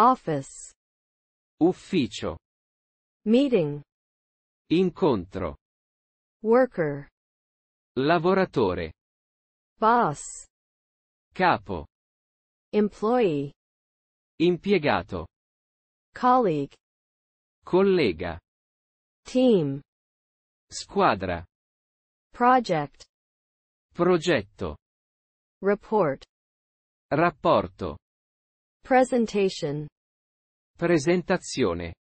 Office. Ufficio. Meeting. Incontro. Worker. Lavoratore. Boss. Capo. Employee. Impiegato. Colleague. Collega. Team. Squadra. Project. Progetto. Report. Rapporto. Presentation. Presentazione.